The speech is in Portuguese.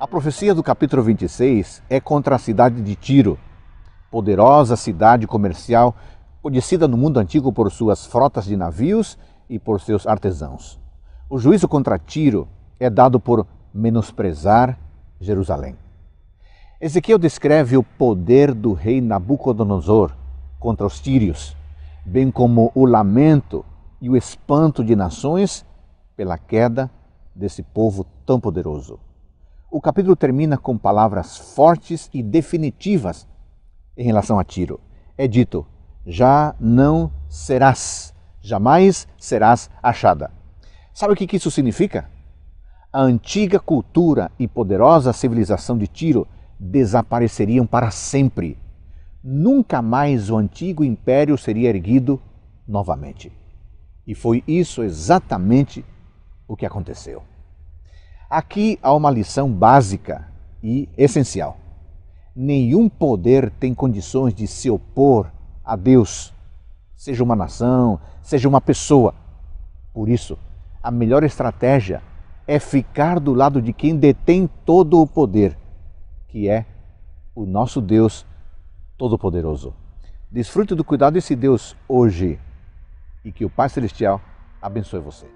A profecia do capítulo 26 é contra a cidade de Tiro, poderosa cidade comercial conhecida no mundo antigo por suas frotas de navios e por seus artesãos. O juízo contra Tiro é dado por menosprezar Jerusalém. Ezequiel descreve o poder do rei Nabucodonosor contra os tírios, bem como o lamento e o espanto de nações pela queda desse povo tão poderoso o capítulo termina com palavras fortes e definitivas em relação a Tiro. É dito: já não serás, jamais serás achada. Sabe o que isso significa? A antiga cultura e poderosa civilização de Tiro desapareceriam para sempre. Nunca mais o antigo império seria erguido novamente. E foi isso exatamente o que aconteceu. Aqui há uma lição básica e essencial. Nenhum poder tem condições de se opor a Deus, seja uma nação, seja uma pessoa. Por isso, a melhor estratégia é ficar do lado de quem detém todo o poder, que é o nosso Deus Todo-Poderoso. Desfrute do cuidado desse Deus hoje e que o Pai Celestial abençoe você.